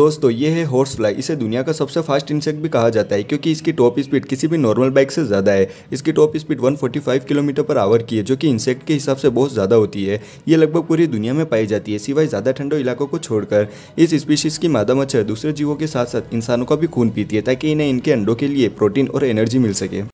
दोस्तों ये है हॉर्स फ्लाई इसे दुनिया का सबसे फास्ट इंसेक्ट भी कहा जाता है क्योंकि इसकी टॉप स्पीड किसी भी नॉर्मल बाइक से ज़्यादा है इसकी top speed 145 kilometre per hour की है जो कि इंसेक्ट के हिसाब से बहुत ज़्यादा होती है ये लगभग पूरी दुनिया में पाई जाती है सिवाय ज़्यादा ठंडो इलाकों को छोड़कर इस स्पीशीज़ की मादा मच्छर दूसरे जीवों के साथ साथ इंसानों का भी खून पीती है ताकि इन्हें इनके अंडों के लिए प्रोटीन और एनर्जी मिल सके